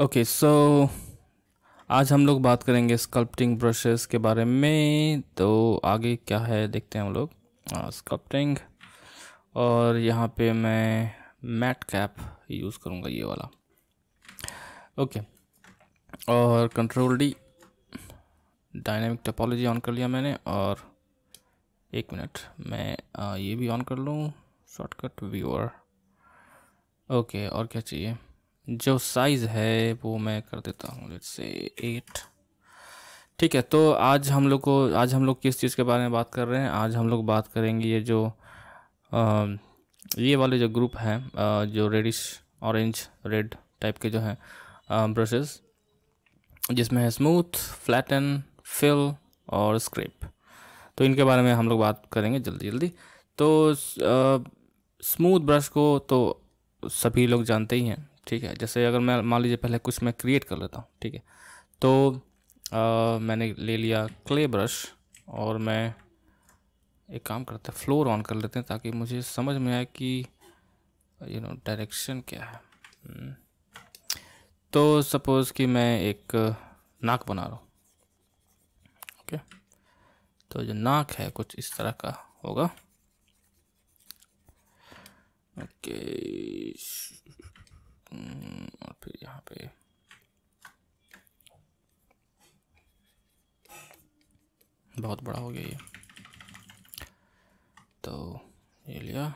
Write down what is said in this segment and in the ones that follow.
Okay so आज हम लोग बात करेंगे स्कल्पटिंग ब्रशेस के बारे में तो आगे क्या है देखते हैं हम लोग स्कल्पटिंग और यहाँ पे मैं मैट कैप यूज़ करूँगा ये वाला ओके और control D dynamic topology on कर लिया मैंने और एक मिनट मैं आ, ये भी ऑन कर लूँ शॉर्टकट व्यूअर ओके और क्या चाहिए जो साइज़ है वो मैं कर देता हूँ जैसे से एट ठीक है तो आज हम लोग को आज हम लोग किस चीज़ के बारे में बात कर रहे हैं आज हम लोग बात करेंगे ये जो आ, ये वाले जो ग्रुप हैं जो रेडिश ऑरेंज रेड टाइप के जो हैं ब्रशेस जिसमें है स्मूथ फ्लैटन फिल और स्क्रेप तो इनके बारे में हम लोग बात करेंगे जल्दी जल्दी तो स्मूथ ब्रश को तो सभी लोग जानते ही हैं ठीक है जैसे अगर मैं मान लीजिए पहले कुछ मैं क्रिएट कर लेता हूँ ठीक है तो आ, मैंने ले लिया क्ले ब्रश और मैं एक काम करते हैं फ्लोर ऑन कर लेते हैं ताकि मुझे समझ में आए कि यू नो डायरेक्शन क्या है हम्म। तो सपोज़ कि मैं एक नाक बना रहा हूँ ओके तो जो नाक है कुछ इस तरह का होगा ओके और हम्म, फिर यहाँ पे बहुत बड़ा हो गया ये तो ये लिया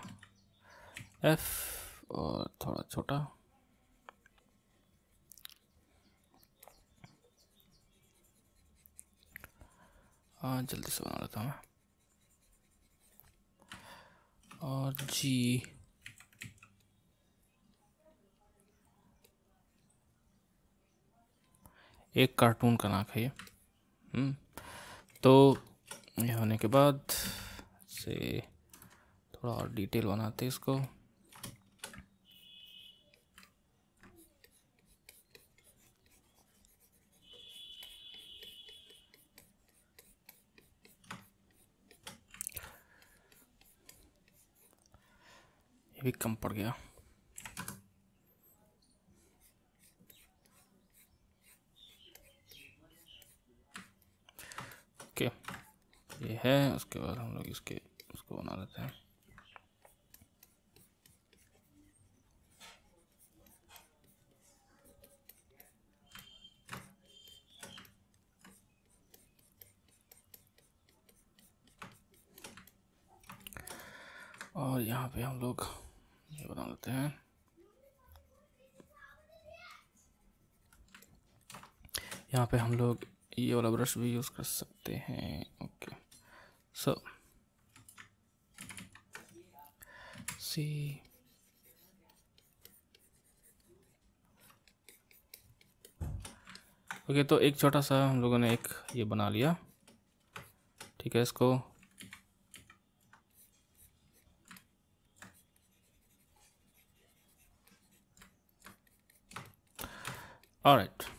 एफ और थोड़ा छोटा हाँ जल्दी से बना लेता हूँ मैं और जी एक कार्टून का नाक है ये हम्म, तो ये होने के बाद से थोड़ा और डिटेल बनाते इसको ये भी कम पड़ गया ये है उसके बाद हम लोग इसके उसको बना लेते हैं और यहाँ पे हम लोग ये बना लेते हैं यहाँ पे हम लोग ये वाला ब्रश भी यूज़ कर सकते हैं okay so see okay okay, तो एक छोटा सा हम लोगों ने एक ये बना लिया ठीक है इसको ऑलराइट right.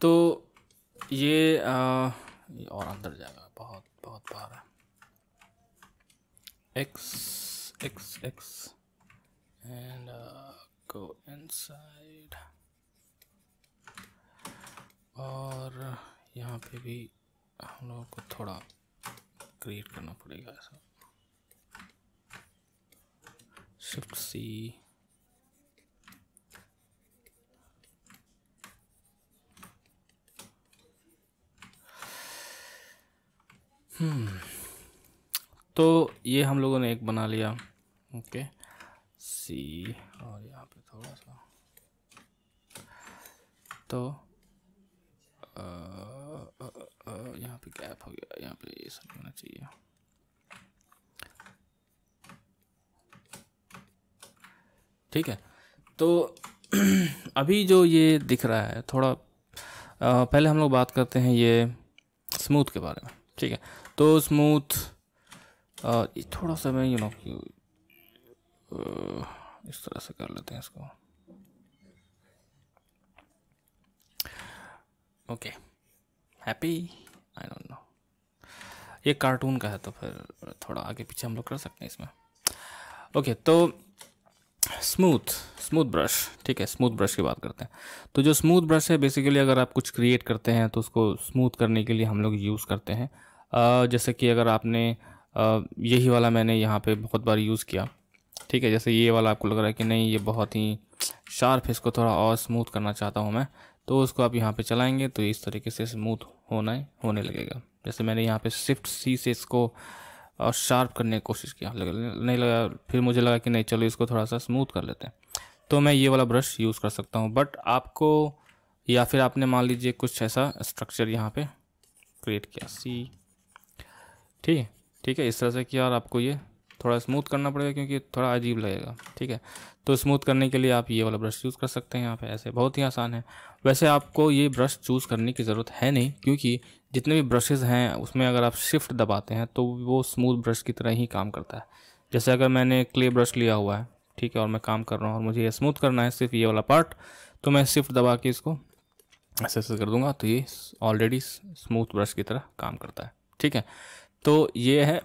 तो ये, आ, ये और अंदर जाएगा बहुत बहुत बाहर है X X X and go inside और यहाँ पे भी हम लोगों को थोड़ा क्रिएट करना पड़ेगा ऐसा शिफ्ट सी हम्म। तो ये हम लोगों ने एक बना लिया ओके सी और यहाँ पे थोड़ा सा तो यहाँ पे गैप हो गया यहाँ पे ये सब होना चाहिए ठीक है तो अभी जो ये दिख रहा है थोड़ा आ, पहले हम लोग बात करते हैं ये स्मूथ के बारे में ठीक है तो स्मूथ थोड़ा सा मैं यू नो इस तरह से कर लेते हैं इसको okay happy I don't know ये कार्टून का है तो फिर थोड़ा आगे पीछे हम लोग कर सकते हैं इसमें ओके okay, तो स्मूथ स्मूथ ब्रश ठीक है स्मूथ ब्रश की बात करते हैं तो जो स्मूथ ब्रश है बेसिकली अगर आप कुछ क्रिएट करते हैं तो उसको स्मूथ करने के लिए हम लोग यूज़ करते हैं जैसे कि अगर आपने यही वाला मैंने यहाँ पे बहुत बार यूज़ किया ठीक है जैसे ये वाला आपको लग रहा है कि नहीं ये बहुत ही शार्प है इसको थोड़ा और स्मूथ करना चाहता हूँ मैं तो उसको आप यहाँ पे चलाएंगे तो इस तरीके से स्मूथ होना है होने लगेगा जैसे मैंने यहाँ पे शिफ्ट सी से इसको और शार्प करने की कोशिश किया लग, नहीं लगा फिर मुझे लगा कि नहीं चलो इसको थोड़ा सा स्मूथ कर लेते हैं तो मैं ये वाला ब्रश यूज़ कर सकता हूँ बट आपको या फिर आपने मान लीजिए कुछ ऐसा स्ट्रक्चर यहाँ पे क्रिएट किया सी ठीक है ठीक है इस तरह से किया और आपको ये थोड़ा स्मूथ करना पड़ेगा क्योंकि थोड़ा अजीब लगेगा ठीक है तो स्मूथ करने के लिए आप ये वाला ब्रश यूज़ कर सकते हैं यहाँ पे ऐसे बहुत ही आसान है वैसे आपको ये ब्रश चूज़ करने की ज़रूरत है नहीं क्योंकि जितने भी ब्रशेज़ हैं उसमें अगर आप शिफ्ट दबाते हैं तो वो स्मूथ ब्रश की तरह ही काम करता है जैसे अगर मैंने क्ले ब्रश लिया हुआ है ठीक है और मैं काम कर रहा हूँ और मुझे ये स्मूथ करना है सिर्फ ये वाला पार्ट तो मैं शिफ्ट दबा के इसको ऐसे ऐसे कर दूँगा तो ये ऑलरेडी स्मूथ ब्रश की तरह काम करता है ठीक है तो ये है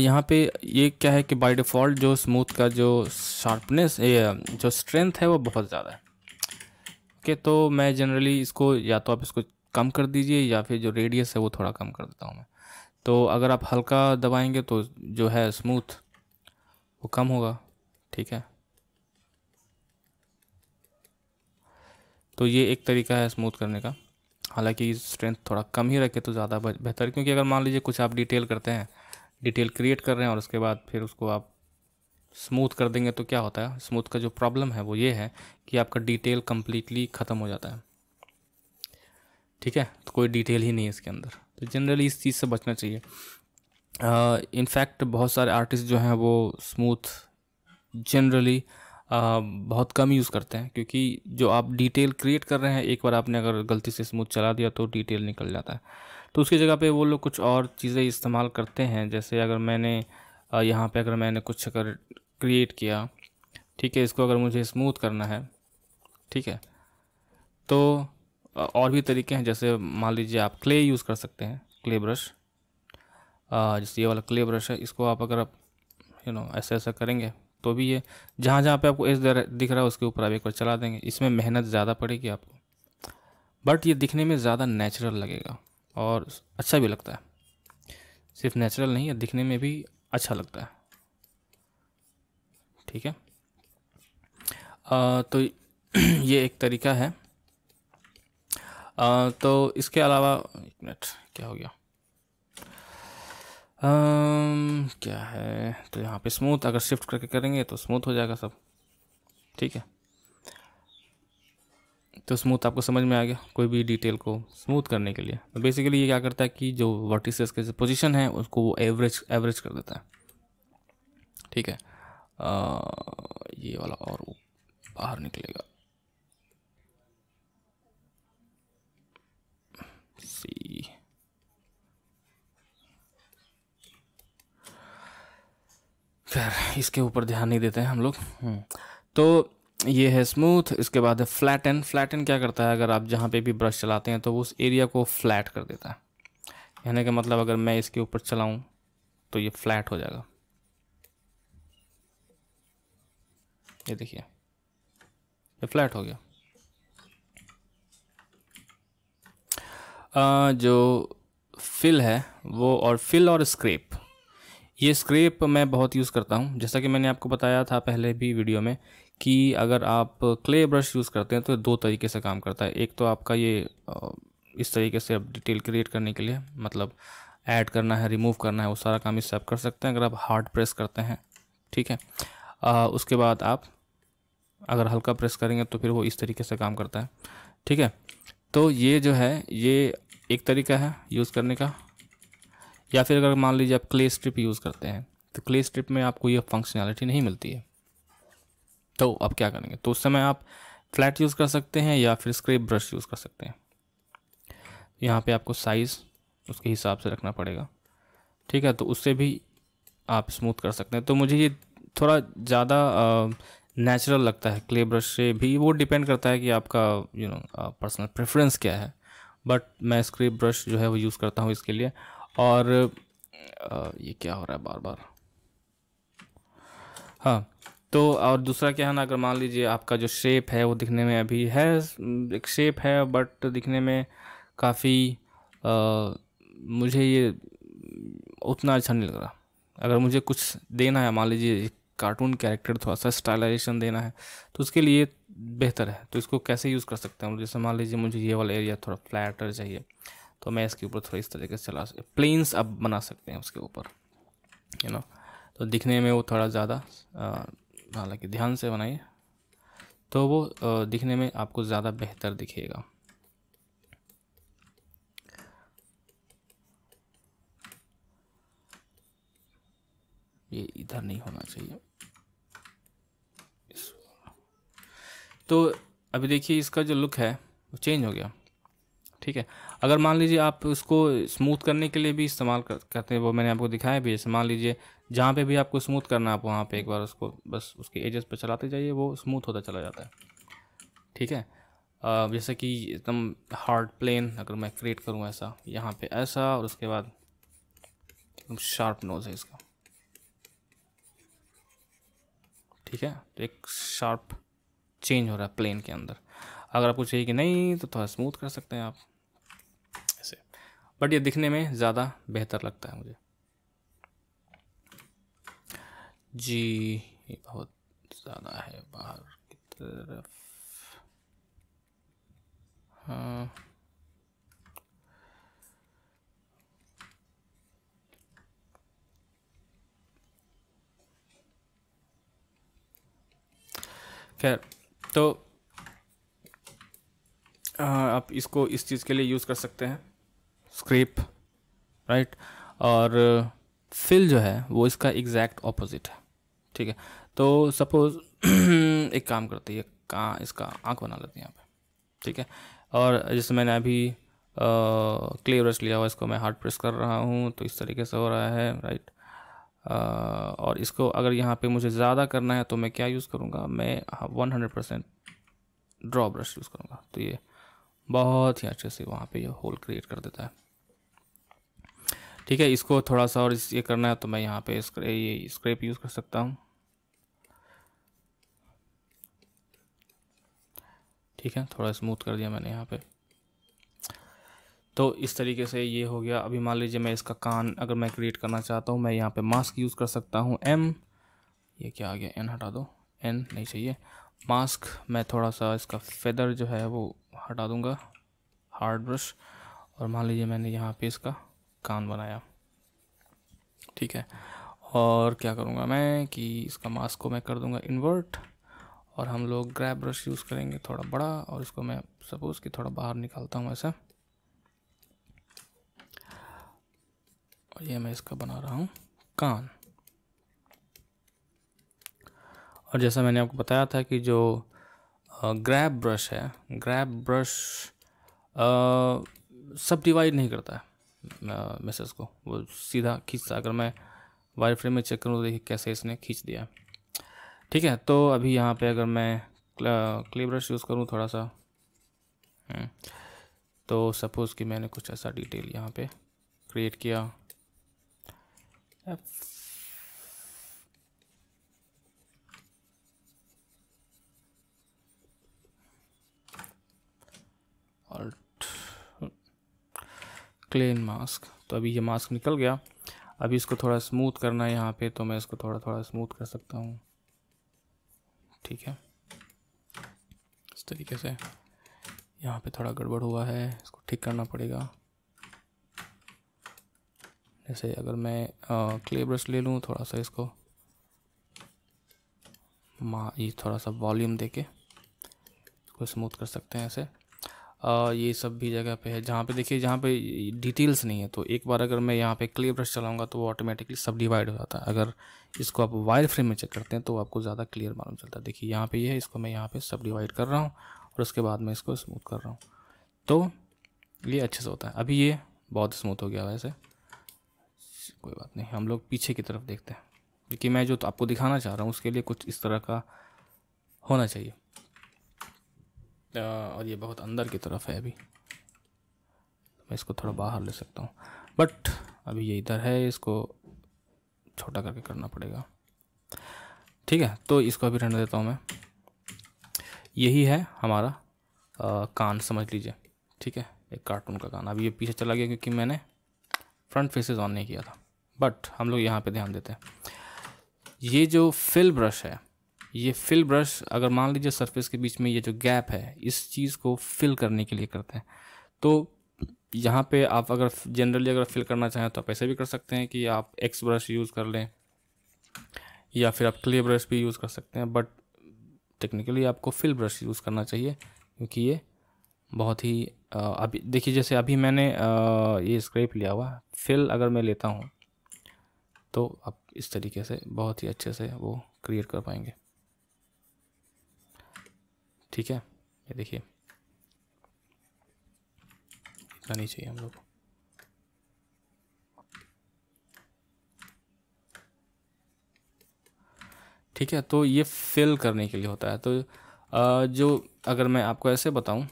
यहाँ पे ये क्या है कि बाय डिफ़ॉल्ट जो स्मूथ का जो शार्पनेस जो स्ट्रेंथ है वो बहुत ज़्यादा है ओके तो मैं जनरली इसको या तो आप इसको कम कर दीजिए या फिर जो रेडियस है वो थोड़ा कम कर देता हूँ मैं तो अगर आप हल्का दबाएंगे तो जो है स्मूथ वो कम होगा ठीक है तो ये एक तरीका है स्मूथ करने का हालांकि स्ट्रेंथ थोड़ा कम ही रखे तो ज़्यादा बेहतर क्योंकि अगर मान लीजिए कुछ आप डिटेल करते हैं डिटेल क्रिएट कर रहे हैं और उसके बाद फिर उसको आप स्मूथ कर देंगे तो क्या होता है स्मूथ का जो प्रॉब्लम है वो ये है कि आपका डिटेल कम्प्लीटली ख़त्म हो जाता है ठीक है तो कोई डिटेल ही नहीं है इसके अंदर तो जनरली इस चीज़ से बचना चाहिए इनफैक्ट uh, बहुत सारे आर्टिस्ट जो हैं वो स्मूथ जनरली बहुत कम यूज़ करते हैं क्योंकि जो आप डिटेल क्रिएट कर रहे हैं एक बार आपने अगर गलती से स्मूथ चला दिया तो डिटेल निकल जाता है तो उसकी जगह पे वो लोग कुछ और चीज़ें इस्तेमाल करते हैं जैसे अगर मैंने यहाँ पे अगर मैंने कुछ अगर क्रिएट किया ठीक है इसको अगर मुझे स्मूथ करना है ठीक है तो और भी तरीके हैं जैसे मान लीजिए आप क्ले यूज़ कर सकते हैं क्ले ब्रश जैसे ये वाला क्ले ब्रश है इसको आप अगर आप यू नो ऐसे ऐसा करेंगे तो भी ये जहाँ जहाँ पे आपको एज दिख रहा है उसके ऊपर आप एक बार चला देंगे इसमें मेहनत ज़्यादा पड़ेगी आपको बट ये दिखने में ज़्यादा नेचुरल लगेगा और अच्छा भी लगता है सिर्फ नेचुरल नहीं है दिखने में भी अच्छा लगता है ठीक है आ, तो ये एक तरीका है आ, तो इसके अलावा एक मिनट क्या हो गया आम, क्या है तो यहाँ पे स्मूथ अगर शिफ्ट करके करेंगे तो स्मूथ हो जाएगा सब ठीक है तो स्मूथ आपको समझ में आ गया कोई भी डिटेल को स्मूथ करने के लिए तो बेसिकली ये क्या करता है कि जो वर्टिसेस के पोजीशन है उसको वो एवरेज एवरेज कर देता है ठीक है आ, ये वाला और वो बाहर निकलेगा सी खैर इसके ऊपर ध्यान नहीं देते हैं हम लोग हम्म। तो ये है स्मूथ इसके बाद है फ्लैट फ्लैट फ्लैटन क्या करता है अगर आप जहाँ पे भी ब्रश चलाते हैं तो वो उस एरिया को फ्लैट कर देता है यानी कि मतलब अगर मैं इसके ऊपर चलाऊँ तो ये फ्लैट हो जाएगा ये देखिए ये फ्लैट हो गया आ, जो फिल है वो और फिल और स्क्रेप ये स्क्रेप मैं बहुत यूज़ करता हूँ जैसा कि मैंने आपको बताया था पहले भी वीडियो में कि अगर आप क्ले ब्रश यूज़ करते हैं तो दो तरीके से काम करता है एक तो आपका ये इस तरीके से आप डिटेल क्रिएट करने के लिए मतलब ऐड करना है रिमूव करना है वो सारा काम इससे आप कर सकते हैं अगर आप हार्ड प्रेस करते हैं ठीक है आ, उसके बाद आप अगर हल्का प्रेस करेंगे तो फिर वो इस तरीके से काम करता है ठीक है तो ये जो है ये एक तरीका है यूज़ करने का या फिर अगर मान लीजिए आप क्ले स्ट्रिप यूज़ करते हैं तो क्ले स्ट्रिप में आपको ये फंक्शनैलिटी नहीं मिलती है तो आप क्या करेंगे तो उस समय आप फ्लैट यूज़ कर सकते हैं या फिर स्क्रेप ब्रश यूज़ कर सकते हैं यहाँ पे आपको साइज़ उसके हिसाब से रखना पड़ेगा ठीक है तो उससे भी आप स्मूथ कर सकते हैं तो मुझे ये थोड़ा ज़्यादा नेचुरल लगता है क्ले ब्रश से भी वो डिपेंड करता है कि आपका यू नो पर्सनल प्रेफरेंस क्या है बट मैं स्क्रेप ब्रश जो है वो यूज़ करता हूँ इसके लिए और ये क्या हो रहा है बार बार हाँ तो और दूसरा क्या है ना अगर मान लीजिए आपका जो शेप है वो दिखने में अभी है एक शेप है बट दिखने में काफ़ी मुझे ये उतना अच्छा नहीं लग रहा अगर मुझे कुछ देना है मान लीजिए कार्टून कैरेक्टर थोड़ा सा स्टाइलाइजेशन देना है तो उसके लिए बेहतर है तो इसको कैसे यूज़ कर सकते हैं जैसे मान लीजिए मुझे ये वाला एरिया थोड़ा फ्लैटर चाहिए तो मैं इसके ऊपर थोड़ा इस तरीके से चला प्लेन्स अब बना सकते हैं उसके ऊपर यू नो तो दिखने में वो थोड़ा ज़्यादा हालांकि ध्यान से बनाइए तो वो आ, दिखने में आपको ज़्यादा बेहतर दिखेगा ये इधर नहीं होना चाहिए तो अभी देखिए इसका जो लुक है वो चेंज हो गया ठीक है अगर मान लीजिए आप उसको स्मूथ करने के लिए भी इस्तेमाल कर, करते हैं वो मैंने आपको दिखाया भी जैसे मान लीजिए जहाँ पे भी आपको स्मूथ करना आप वहाँ पे एक बार उसको बस उसके एजेस पे चलाते जाइए वो स्मूथ होता चला जाता है ठीक है जैसे कि एकदम हार्ड प्लेन अगर मैं क्रिएट करूँ ऐसा यहाँ पर ऐसा और उसके बाद एकदम शार्प नोज है इसका ठीक है तो एक शार्प चेंज हो रहा है प्लेन के अंदर अगर आपको चाहिए कि नहीं तो थोड़ा स्मूथ कर सकते हैं आप बट ये दिखने में ज़्यादा बेहतर लगता है मुझे जी ये बहुत ज़्यादा है बाहर की तरफ हाँ खैर तो हाँ, आप इसको इस चीज़ के लिए यूज़ कर सकते हैं स्क्रेप राइट और फिल uh, जो है वो इसका एग्जैक्ट ऑपोजिट है ठीक है तो सपोज एक काम करती है कहाँ इसका आँख बना लेती है यहाँ पे ठीक है और जैसे मैंने अभी क्ले uh, ब्रश लिया हुआ इसको मैं हार्ड प्रेस कर रहा हूँ तो इस तरीके से हो रहा है राइट आ, uh, और इसको अगर यहाँ पे मुझे ज़्यादा करना है तो मैं क्या यूज़ करूँगा मैं one hundred percent draw brush use करूँगा तो ये बहुत ही अच्छे से वहाँ पे ये होल क्रिएट कर देता है ठीक है इसको थोड़ा सा और ये करना है तो मैं यहाँ पे ये स्क्रेप यूज़ कर सकता हूँ ठीक है थोड़ा स्मूथ कर दिया मैंने यहाँ पे तो इस तरीके से ये हो गया अभी मान लीजिए मैं इसका कान अगर मैं क्रिएट करना चाहता हूँ मैं यहाँ पे मास्क यूज़ कर सकता हूँ एम ये क्या आ गया एन हटा दो एन नहीं चाहिए मास्क मैं थोड़ा सा इसका फेदर जो है वो हटा दूँगा हार्ड ब्रश और मान लीजिए मैंने यहाँ पे इसका कान बनाया ठीक है और क्या करूँगा मैं कि इसका मास्क को मैं कर दूँगा इन्वर्ट और हम लोग ग्रैब ब्रश यूज़ करेंगे थोड़ा बड़ा और इसको मैं सपोज़ कि थोड़ा बाहर निकालता हूँ ऐसा और ये मैं इसका बना रहा हूँ कान और जैसा मैंने आपको बताया था कि जो ग्रैब ब्रश है ग्रैब ब्रश सब डिवाइड नहीं करता है मैसेज को वो सीधा खींचता अगर मैं वायर फ्रेम में चेक करूँ तो देखिए कैसे इसने खींच दिया ठीक है तो अभी यहाँ पे अगर मैं क्ले ब्रश यूज़ करूँ थोड़ा सा हम्म, तो सपोज़ कि मैंने कुछ ऐसा डिटेल यहाँ पे क्रिएट किया क्लेन मास्क तो अभी ये मास्क निकल गया अभी इसको थोड़ा स्मूथ करना है यहाँ पे तो मैं इसको थोड़ा थोड़ा स्मूथ कर सकता हूँ ठीक है इस तरीके से यहाँ पे थोड़ा गड़बड़ हुआ है इसको ठीक करना पड़ेगा जैसे अगर मैं आ, क्ले ब्रश ले लूँ थोड़ा सा इसको माँ ये थोड़ा सा वॉल्यूम दे के इसको स्मूथ कर सकते हैं ऐसे ये सब भी जगह पे है जहाँ पे देखिए जहाँ पे डिटेल्स नहीं है तो एक बार अगर मैं यहाँ पे क्लियर ब्रश चलाऊँगा तो वो ऑटोमेटिकली सब डिवाइड हो जाता है अगर इसको आप वायर फ्रेम में चेक करते हैं तो आपको ज़्यादा क्लियर मालूम चलता है देखिए यहाँ पे ये यह है इसको मैं यहाँ पे सब डिवाइड कर रहा हूँ और उसके बाद मैं इसको स्मूथ कर रहा हूँ तो ये अच्छे से होता है अभी ये बहुत स्मूथ हो गया वैसे कोई बात नहीं हम लोग पीछे की तरफ देखते हैं क्योंकि मैं जो तो आपको दिखाना चाह रहा हूँ उसके लिए कुछ इस तरह का होना चाहिए और ये बहुत अंदर की तरफ है अभी मैं इसको थोड़ा बाहर ले सकता हूँ बट अभी ये इधर है इसको छोटा करके करना पड़ेगा ठीक है तो इसको अभी रहने देता हूँ मैं यही है हमारा आ, कान समझ लीजिए ठीक है एक कार्टून का कान अभी ये पीछे चला गया क्योंकि मैंने फ्रंट फेसेस ऑन नहीं किया था बट हम लोग यहाँ पे ध्यान देते हैं ये जो फिल ब्रश है ये फिल ब्रश अगर मान लीजिए सरफेस के बीच में ये जो गैप है इस चीज़ को फिल करने के लिए करते हैं तो यहाँ पे आप अगर जनरली अगर फिल करना चाहें तो आप ऐसे भी कर सकते हैं कि आप एक्स ब्रश यूज़ कर लें या फिर आप क्ले ब्रश भी यूज़ कर सकते हैं बट टेक्निकली आपको फिल ब्रश यूज़ करना चाहिए क्योंकि ये बहुत ही अभी देखिए जैसे अभी मैंने आ, ये स्क्रेप लिया हुआ फिल अगर मैं लेता हूँ तो आप इस तरीके से बहुत ही अच्छे से वो क्रिएट कर पाएंगे ठीक है ये देखिए इतना नहीं चाहिए हम लोग ठीक है तो ये फिल करने के लिए होता है तो जो अगर मैं आपको ऐसे बताऊं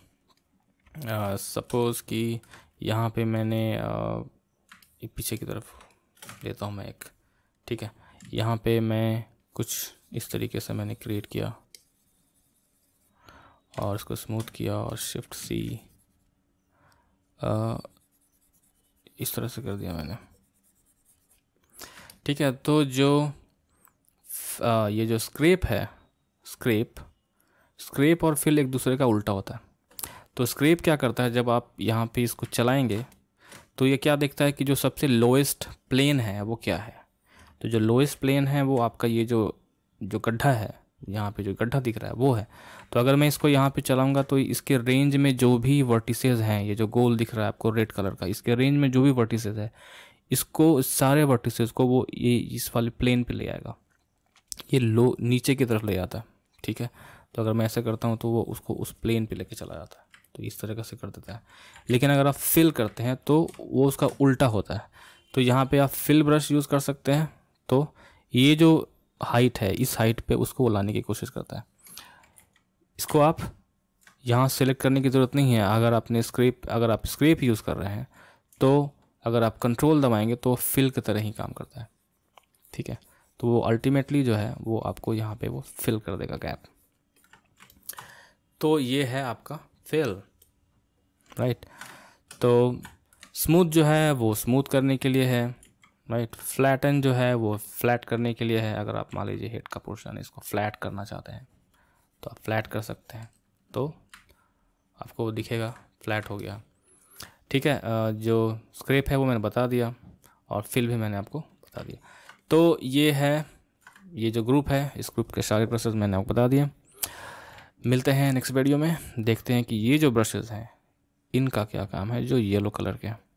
सपोज़ कि यहाँ पे मैंने आ, पीछे की तरफ लेता हूँ मैं एक ठीक है यहाँ पे मैं कुछ इस तरीके से मैंने क्रिएट किया और इसको स्मूथ किया और शिफ्ट सी आ, इस तरह से कर दिया मैंने ठीक है तो जो आ, ये जो स्क्रेप है स्क्रेप स्क्रेप और फिल एक दूसरे का उल्टा होता है तो स्क्रेप क्या करता है जब आप यहाँ पे इसको चलाएंगे तो ये क्या देखता है कि जो सबसे लोएस्ट प्लेन है वो क्या है तो जो लोएस्ट प्लेन है वो आपका ये जो जो गड्ढा है यहाँ पे जो गड्ढा दिख रहा है वो है तो अगर मैं इसको यहाँ पे चलाऊँगा तो इसके रेंज में जो भी वर्टिसेज हैं ये जो गोल दिख रहा है आपको रेड कलर का इसके रेंज में जो भी वर्टिसेज है इसको सारे वर्टिसेज को वो ये इस वाले प्लेन पे ले आएगा ये लो नीचे की तरफ ले जाता है ठीक है तो अगर मैं ऐसा करता हूँ तो वो उसको उस प्लेन पर लेके चला जाता है तो इस तरीके से कर देता है लेकिन अगर आप फिल करते हैं तो वो उसका उल्टा होता है तो यहाँ पर आप फिल ब्रश यूज़ कर सकते हैं तो ये जो हाइट है इस हाइट पे उसको वो लाने की कोशिश करता है इसको आप यहाँ सेलेक्ट करने की ज़रूरत नहीं है अगर आपने स्क्रेप अगर आप स्क्रेप यूज़ कर रहे हैं तो अगर आप कंट्रोल दबाएंगे तो फिल की तरह ही काम करता है ठीक है तो वो अल्टीमेटली जो है वो आपको यहाँ पे वो फिल कर देगा गैप तो ये है आपका फिल राइट तो स्मूथ जो है वो स्मूथ करने के लिए है राइट फ्लैटन जो है वो फ्लैट करने के लिए है अगर आप मान लीजिए हेड का पोर्शन इसको फ्लैट करना चाहते हैं तो आप फ्लैट कर सकते हैं तो आपको दिखेगा फ्लैट हो गया ठीक है जो स्क्रेप है वो मैंने बता दिया और फिल भी मैंने आपको बता दिया तो ये है ये जो ग्रुप है इस ग्रुप के सारे ब्रशेज़ मैंने आपको बता दिए मिलते हैं नेक्स्ट वीडियो में देखते हैं कि ये जो ब्रशेज़ हैं इनका क्या काम है जो येलो कलर के हैं